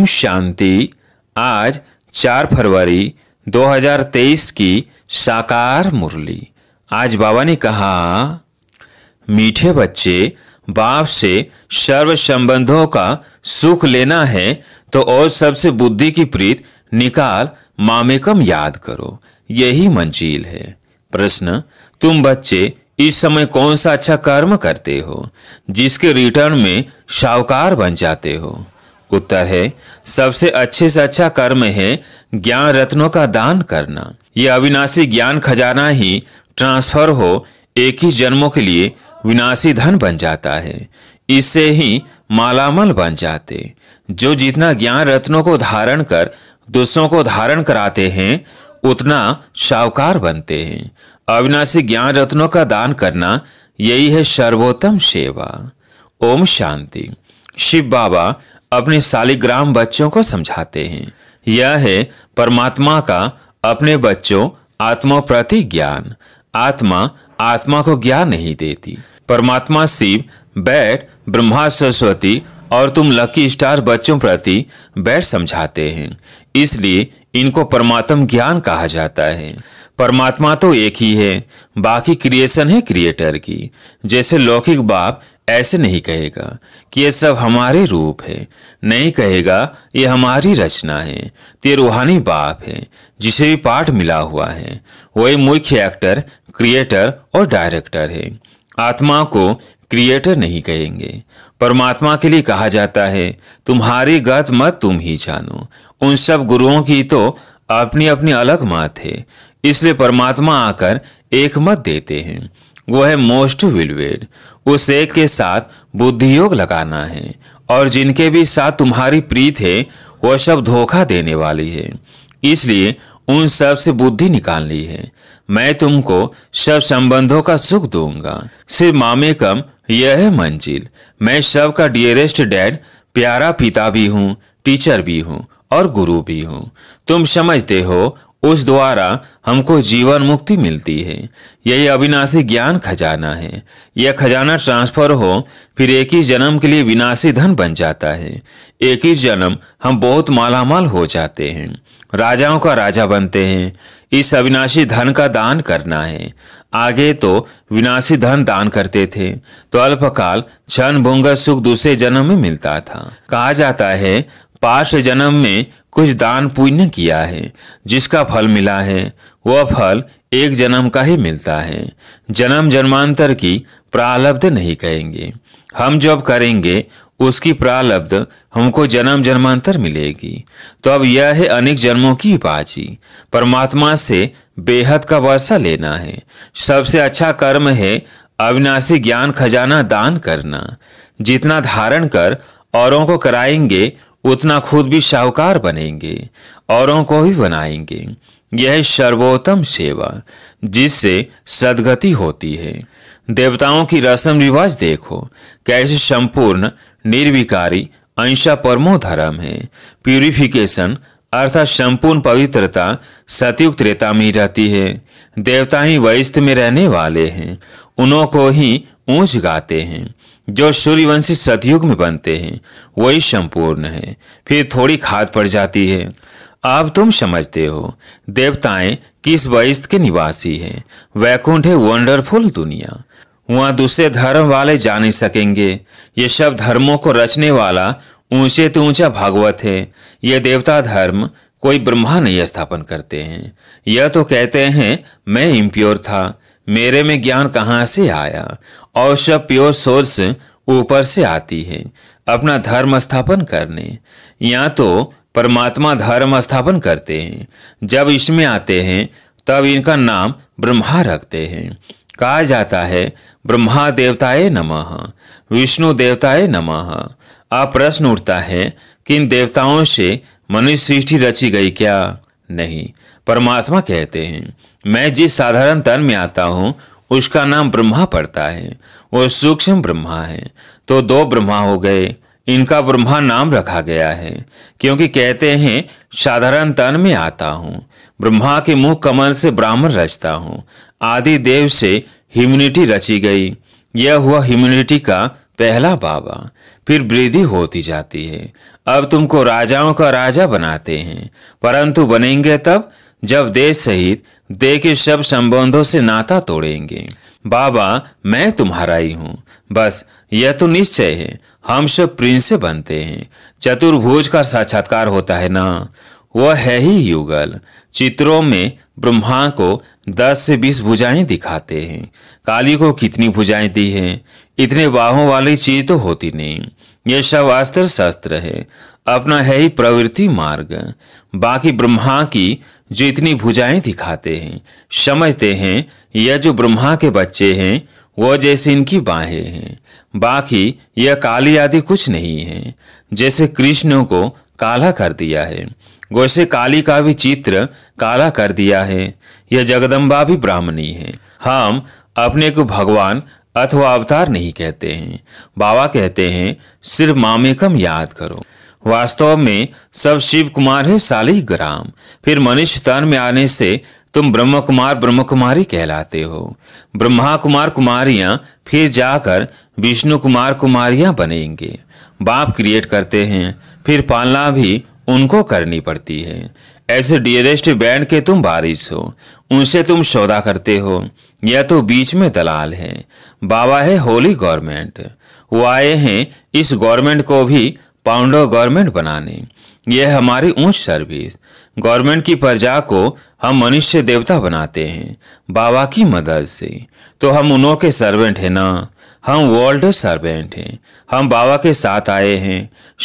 ओम शांति आज 4 फरवरी 2023 की साकार मुरली आज बाबा ने कहा मीठे बच्चे बाप से सर्व संबंधों का सुख लेना है तो और सबसे बुद्धि की प्रीत निकाल मामेकम याद करो यही मंजिल है प्रश्न तुम बच्चे इस समय कौन सा अच्छा कर्म करते हो जिसके रिटर्न में शाहकार बन जाते हो उत्तर है सबसे अच्छे से अच्छा कर्म है ज्ञान रत्नों का दान करना यह अविनाशी ज्ञान खजाना ही ट्रांसफर हो एक ही जन्मों के लिए विनाशी धन बन जाता है इससे ही मालामल बन जाते जो जितना ज्ञान रत्नों को धारण कर दूसरों को धारण कराते हैं उतना शावकार बनते हैं अविनाशी ज्ञान रत्नों का दान करना यही है सर्वोत्तम सेवा ओम शांति शिव बाबा अपने सालिग्राम बच्चों को समझाते हैं यह है परमात्मा का अपने बच्चों आत्मा प्रति ज्ञान आत्मा आत्मा को ज्ञान नहीं देती परमात्मा शिव बैठ ब्रह्मा सरस्वती और तुम लकी स्टार बच्चों प्रति बैठ समझाते हैं इसलिए इनको परमात्म ज्ञान कहा जाता है परमात्मा तो एक ही है बाकी क्रिएशन है क्रिएटर की जैसे लौकिक बाप ऐसे नहीं कहेगा कि ये सब हमारे रूप है नहीं कहेगा ये हमारी रचना है ते रूहानी बाप है जिसे भी पाठ मिला हुआ है वही मुख्य एक्टर क्रिएटर और डायरेक्टर है आत्मा को क्रिएटर नहीं कहेंगे परमात्मा के लिए कहा जाता है तुम्हारी गत मत तुम ही जानो उन सब गुरुओं की तो अपनी अपनी अलग मत है इसलिए परमात्मा आकर एक मत देते हैं वो है मोस्ट विलवेड उसे के साथ बुद्धियोग लगाना है और जिनके भी साथ तुम्हारी प्रीत है वह सब धोखा देने वाली है इसलिए उन सब से बुद्धि निकाल ली है मैं तुमको सब संबंधों का सुख दूंगा सिर्फ मामे कम यह है मंजिल मैं सब का डियरेस्ट डैड प्यारा पिता भी हूँ टीचर भी हूँ और गुरु भी हूँ तुम समझते हो उस द्वारा हमको जीवन मुक्ति मिलती है यही अविनाशी ज्ञान खजाना है यह खजाना ट्रांसफर हो फिर एक ही जन्म के लिए विनाशी धन बन जाता है एक ही जन्म हम बहुत मालामाल हो जाते हैं राजाओं का राजा बनते हैं इस अविनाशी धन का दान करना है आगे तो विनाशी धन दान करते थे तो अल्पकाल क्षण भूंगा सुख दूसरे जन्म में मिलता था कहा जाता है पार्श्व जन्म में कुछ दान पुण्य किया है जिसका फल मिला है वह फल एक जन्म का ही मिलता है जन्म जन्मांतर की प्रालब्ध नहीं कहेंगे हम जब करेंगे उसकी प्रालब्ध हमको जन्म जन्मांतर मिलेगी तो अब यह है अनेक जन्मों की उपाची परमात्मा से बेहद का वर्षा लेना है सबसे अच्छा कर्म है अविनाशी ज्ञान खजाना दान करना जितना धारण कर औरों को कराएंगे उतना खुद भी साहूकार बनेंगे औरों को भी बनाएंगे यह सर्वोत्तम सेवा जिससे सदगति होती है देवताओं की रस्म रिवाज देखो कैसे संपूर्ण निर्विकारी अंशा परमो धर्म है प्यूरिफिकेशन अर्थात संपूर्ण पवित्रता सतयुक्त त्रेता में रहती है देवता ही वरिष्ठ में रहने वाले हैं उन्हों को ही ऊंच गाते हैं जो सूर्यवंशी सतयुग में बनते हैं वही संपूर्ण है फिर थोड़ी खाद पड़ जाती है अब तुम समझते हो देवताएं किस वयस्क के निवासी हैं वैकुंठ है वंडरफुल दुनिया वहां दूसरे धर्म वाले जा नहीं सकेंगे ये सब धर्मों को रचने वाला ऊंचे तो ऊंचा भागवत है ये देवता धर्म कोई ब्रह्मा नहीं स्थापन करते हैं यह तो कहते हैं मैं इम्प्योर था मेरे में ज्ञान कहाँ से आया अवश्य प्योर सोर्स ऊपर से आती है अपना धर्म स्थापन करने या तो परमात्मा धर्म स्थापन करते हैं जब इसमें आते हैं तब इनका नाम ब्रह्मा रखते हैं कहा जाता है ब्रह्मा देवताए नमः विष्णु देवताए नमः अब प्रश्न उठता है कि इन देवताओं से मनुष्य सृष्टि रची गई क्या नहीं परमात्मा कहते हैं मैं जिस साधारण तन में आता हूँ उसका नाम ब्रह्मा पड़ता है वो सूक्ष्म ब्रह्मा है तो दो ब्रह्मा हो गए इनका ब्रह्मा नाम रखा गया है क्योंकि कहते हैं साधारण तन में आता हूँ ब्रह्मा के मुख कमल से ब्राह्मण रचता हूँ आदि देव से ह्यूमिनिटी रची गई यह हुआ ह्यूमिनिटी का पहला बाबा फिर वृद्धि होती जाती है अब तुमको राजाओं का राजा बनाते हैं परंतु बनेंगे तब जब देश सहित दे के सब संबंधों से नाता तोड़ेंगे बाबा मैं तुम्हारा ही हूँ बस यह तो निश्चय है हम सब प्रिंस बनते हैं चतुर्भुज का साक्षात्कार होता है ना वह है ही युगल चित्रों में ब्रह्मा को दस से बीस भुजाएं दिखाते हैं काली को कितनी भुजाएं दी हैं इतने बाहों वाली चीज तो होती नहीं ये सब अस्त्र शस्त्र है अपना है ही प्रवृत्ति मार्ग बाकी ब्रह्मा की जो इतनी भुजाएं दिखाते हैं समझते हैं यह जो ब्रह्मा के बच्चे हैं वह जैसे इनकी बाहें हैं बाकी यह काली आदि कुछ नहीं है जैसे कृष्ण को काला कर दिया है वैसे काली का भी चित्र काला कर दिया है यह जगदम्बा भी ब्राह्मणी है हम अपने को भगवान अथवा अवतार नहीं कहते हैं बाबा कहते हैं सिर्फ मामेकम याद करो वास्तव में सब शिव कुमार है साली ग्राम फिर मनुष्य तन में आने से तुम ब्रह्म कुमार ब्रह्म कुमारी कहलाते हो ब्रह्मा कुमार कुमारियां फिर जाकर विष्णु कुमार कुमारियां बनेंगे बाप क्रिएट करते हैं फिर पालना भी उनको करनी पड़ती है ऐसे डियरेस्ट बैंड के तुम बारिश हो उनसे तुम सौदा करते हो यह तो बीच में दलाल है बाबा है होली गवर्नमेंट वो आए हैं इस गवर्नमेंट को भी पाउंडो गवर्नमेंट बनाने यह हमारी ऊंच सर्विस गवर्नमेंट की प्रजा को हम मनुष्य देवता बनाते हैं बाबा की मदद से तो हम उनों के सर्वेंट हैं ना हम वर्ल्ड सर्वेंट हैं हम बाबा के साथ आए हैं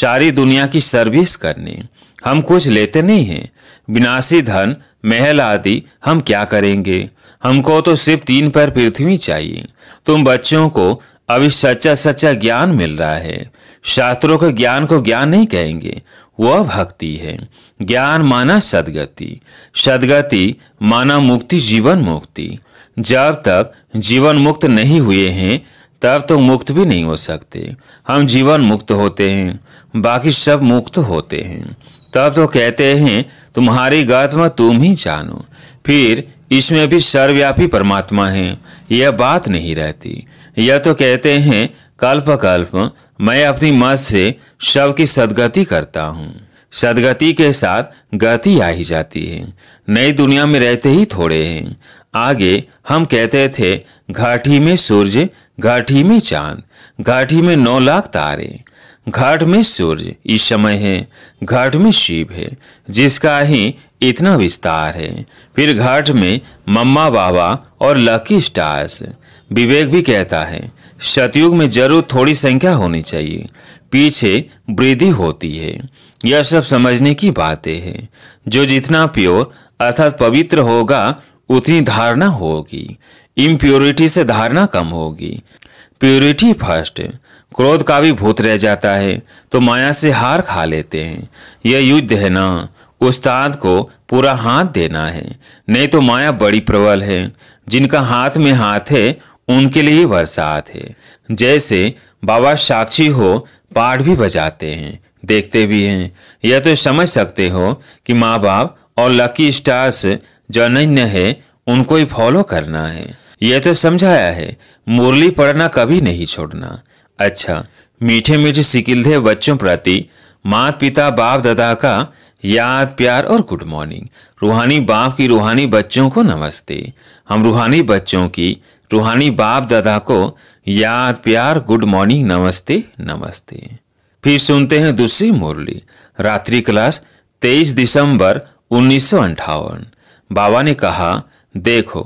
सारी दुनिया की सर्विस करने हम कुछ लेते नहीं हैं विनाशी धन महल आदि हम क्या करेंगे हमको तो सिर्फ तीन पर पृथ्वी चाहिए तुम बच्चों को अभी सच्चा सच्चा ज्ञान मिल रहा है शास्त्रों के ज्ञान को ज्ञान नहीं कहेंगे वह भक्ति है ज्ञान माना सदगति सदगति माना मुक्ति जीवन मुक्ति जब तक जीवन मुक्त नहीं हुए हैं तब तो मुक्त भी नहीं हो सकते हम जीवन मुक्त होते हैं बाकी सब मुक्त होते हैं तब तो कहते हैं तुम्हारी गत में तुम ही जानो फिर इसमें भी सर्वव्यापी परमात्मा है यह बात नहीं रहती यह तो कहते हैं कल्प कल्प मैं अपनी मत से शव की सदगति करता हूँ सदगति के साथ गति आ ही जाती है नई दुनिया में रहते ही थोड़े हैं आगे हम कहते थे घाटी में सूर्य घाटी में चांद घाटी में नौ लाख तारे घाट में सूर्य इस समय है घाट में शिव है जिसका ही इतना विस्तार है फिर घाट में मम्मा बाबा और लकी स्टार्स विवेक भी कहता है शतयुग में जरूर थोड़ी संख्या होनी चाहिए पीछे वृद्धि होती है यह सब समझने की बातें हैं जो जितना प्योर अर्थात पवित्र होगा उतनी धारणा होगी इम्प्योरिटी से धारणा कम होगी प्योरिटी फर्स्ट क्रोध का भी भूत रह जाता है तो माया से हार खा लेते हैं यह युद्ध है ना उस्ताद को पूरा हाथ देना है नहीं तो माया बड़ी प्रबल है जिनका हाथ में हाथ है उनके लिए बरसात है जैसे बाबा साक्षी हो पाठ भी बजाते हैं देखते भी हैं यह तो समझ सकते हो कि माँ बाप और लकी स्टार्स जो अनन्य है उनको ही फॉलो करना है यह तो समझाया है मुरली पढ़ना कभी नहीं छोड़ना अच्छा मीठे मीठे सिकिल्धे बच्चों प्रति मात पिता बाप दादा का याद प्यार और गुड मॉर्निंग रूहानी बाप की रूहानी बच्चों को नमस्ते हम रूहानी बच्चों की रूहानी बाप दादा को याद प्यार गुड मॉर्निंग नमस्ते नमस्ते फिर सुनते हैं दूसरी मुरली रात्रि क्लास 23 दिसंबर उन्नीस बाबा ने कहा देखो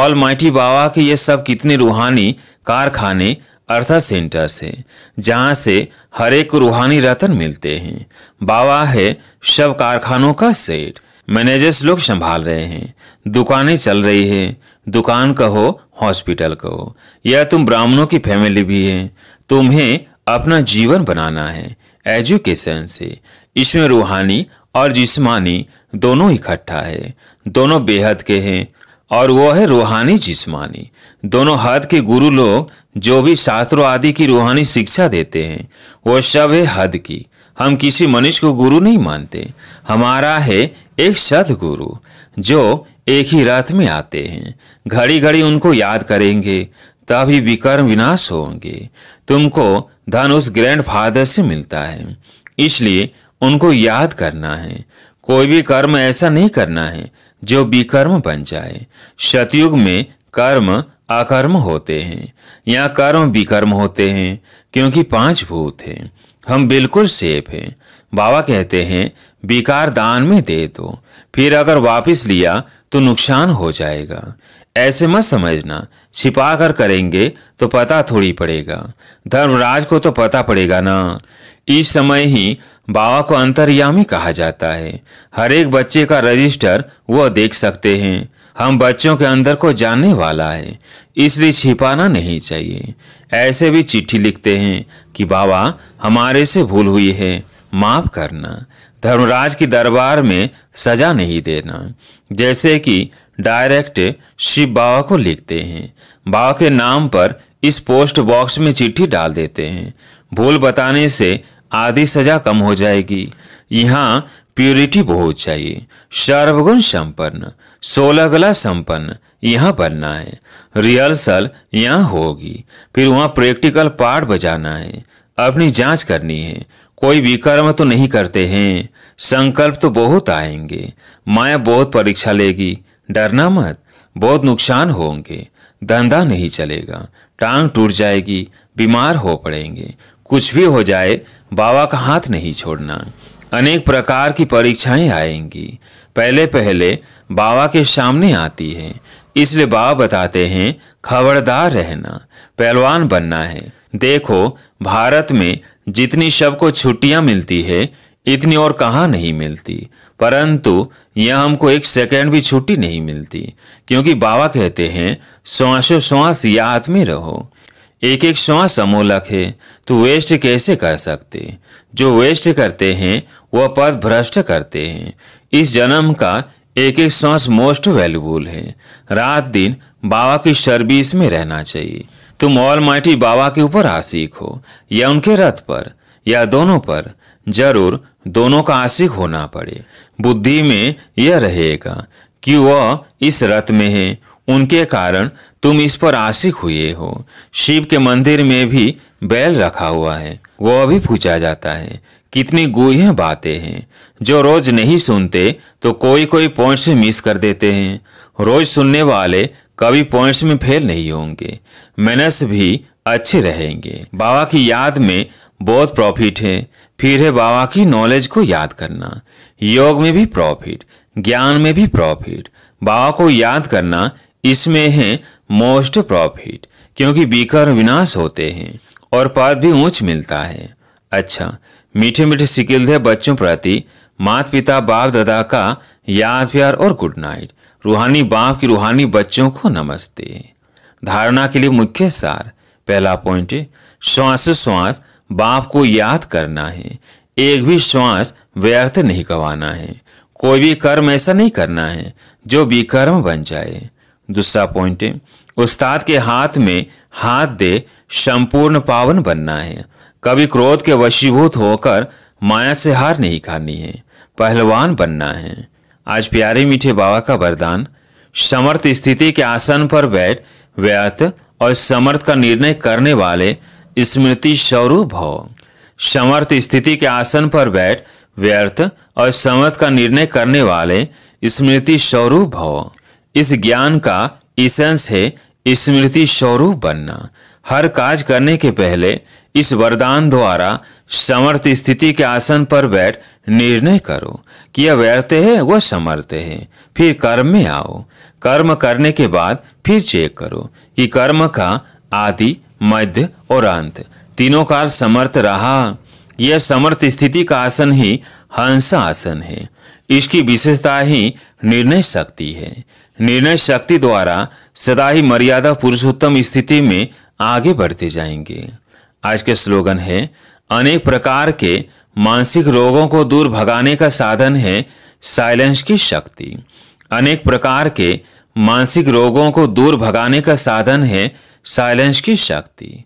ऑल माइटी बाबा के ये सब कितने रूहानी कारखाने अर्थात सेंटर से जहाँ से हर एक को रूहानी रतन मिलते हैं बाबा है सब कारखानों का सेट मैनेजर्स लोग संभाल रहे हैं दुकानें चल रही है दुकान कहो हॉस्पिटल कहो या तुम ब्राह्मणों की फैमिली भी है तुम्हें अपना जीवन बनाना है एजुकेशन से इसमें रूहानी और जिस्मानी दोनों इकट्ठा है दोनों बेहद के हैं और वो है रूहानी जिस्मानी दोनों हद के गुरु लोग जो भी शास्त्रों आदि की रूहानी शिक्षा देते हैं वो सब है हद की हम किसी मनुष्य को गुरु नहीं मानते हमारा है एक सदगुरु जो एक ही रात में आते हैं घड़ी घड़ी उनको याद करेंगे तभी विकर्म विनाश होंगे तुमको धन उस ग्रैंड फादर से मिलता है इसलिए उनको याद करना है कोई भी कर्म ऐसा नहीं करना है जो विकर्म बन जाए शतयुग में कर्म अकर्म होते हैं या कर्म विकर्म होते हैं क्योंकि पांच भूत हैं हम बिल्कुल सेफ हैं बाबा कहते हैं विकार दान में दे दो फिर अगर वापस लिया तो नुकसान हो जाएगा ऐसे मत समझना छिपा कर करेंगे तो पता थोड़ी पड़ेगा धर्मराज को तो पता पड़ेगा ना इस समय ही बाबा को अंतर्यामी कहा जाता है हर एक बच्चे का रजिस्टर वो देख सकते हैं हम बच्चों के अंदर को जानने वाला है इसलिए छिपाना नहीं चाहिए ऐसे भी चिट्ठी लिखते हैं कि बाबा हमारे से भूल हुई है माफ करना धर्मराज की दरबार में सजा नहीं देना जैसे कि डायरेक्ट शिव बाबा को लिखते हैं बाबा के नाम पर इस पोस्ट बॉक्स में चिट्ठी डाल देते हैं भूल बताने से आधी सजा कम हो जाएगी यहाँ प्योरिटी बहुत चाहिए सर्वगुण संपन्न सोलह गला संपन्न यहाँ बनना है रिहर्सल यहाँ होगी फिर वहाँ प्रैक्टिकल पार्ट बजाना है अपनी जांच करनी है कोई भी कर्म तो नहीं करते हैं संकल्प तो बहुत आएंगे माया बहुत परीक्षा लेगी डरना मत बहुत नुकसान होंगे धंधा नहीं चलेगा टांग टूट जाएगी बीमार हो पड़ेंगे कुछ भी हो जाए बाबा का हाथ नहीं छोड़ना अनेक प्रकार की परीक्षाएं आएंगी पहले पहले बाबा के सामने आती है इसलिए बाबा बताते हैं खबरदार रहना पहलवान बनना है देखो भारत में जितनी शव को छुट्टियां मिलती है इतनी और कहाँ नहीं मिलती परंतु यह हमको एक सेकंड भी छुट्टी नहीं मिलती क्योंकि बाबा कहते हैं श्वासो श्वास याद में रहो एक एक श्वास अमोलक है तो वेस्ट कैसे कर सकते जो वेस्ट करते हैं वह पद भ्रष्ट करते हैं इस जन्म का एक एक श्वास मोस्ट वैल्यूबुल है रात दिन बाबा की सर्विस में रहना चाहिए तुम ऑल माइटी बाबा के ऊपर आशिक हो या उनके रथ पर या दोनों पर जरूर दोनों का आशिक होना पड़े बुद्धि में यह रहेगा कि वह इस रथ में है उनके कारण तुम इस पर आशिक हुए हो शिव के मंदिर में भी बैल रखा हुआ है वह भी पूछा जाता है कितनी गुह बातें हैं जो रोज नहीं सुनते तो कोई कोई पॉइंट से मिस कर देते हैं रोज सुनने वाले कभी पॉइंट्स में फेल नहीं होंगे मैनर्स भी अच्छे रहेंगे बाबा की याद में बहुत प्रॉफिट है फिर है बाबा की नॉलेज को याद करना योग में भी प्रॉफिट ज्ञान में भी प्रॉफिट बाबा को याद करना इसमें है मोस्ट प्रॉफिट क्योंकि बीकर विनाश होते हैं और पद भी ऊंच मिलता है अच्छा मीठे मीठे सिकिल है बच्चों प्रति माता पिता बाप दादा का याद प्यार और गुड नाइट रूहानी बाप की रूहानी बच्चों को नमस्ते धारणा के लिए मुख्य सार पहला पॉइंट है श्वास श्वास बाप को याद करना है एक भी श्वास व्यर्थ नहीं गवाना है कोई भी कर्म ऐसा नहीं करना है जो भी कर्म बन जाए दूसरा पॉइंट उस्ताद के हाथ में हाथ दे संपूर्ण पावन बनना है कभी क्रोध के वशीभूत होकर माया से हार नहीं खानी है पहलवान बनना है आज प्यारे मीठे बाबा का वरदान समर्थ स्थिति के आसन पर बैठ व्यर्थ और समर्थ का निर्णय करने वाले स्मृति स्वरूप हो समर्थ स्थिति के आसन पर बैठ व्यर्थ और समर्थ का निर्णय करने वाले स्मृति स्वरूप हो इस ज्ञान का इसेंस है स्मृति स्वरूप बनना हर काज करने के पहले इस वरदान द्वारा समर्थ स्थिति के आसन पर बैठ निर्णय करो कि यह व्यर्थ है वह समर्थ है फिर कर्म में आओ कर्म करने के बाद फिर चेक करो कि कर्म का आदि मध्य और अंत तीनों काल समर्थ रहा यह समर्थ स्थिति का आसन ही हंस आसन है इसकी विशेषता ही निर्णय शक्ति है निर्णय शक्ति द्वारा सदा ही मर्यादा पुरुषोत्तम स्थिति में आगे बढ़ते जाएंगे आज के स्लोगन है अनेक प्रकार के मानसिक रोगों को दूर भगाने का साधन है साइलेंस की शक्ति अनेक प्रकार के मानसिक रोगों को दूर भगाने का साधन है साइलेंस की शक्ति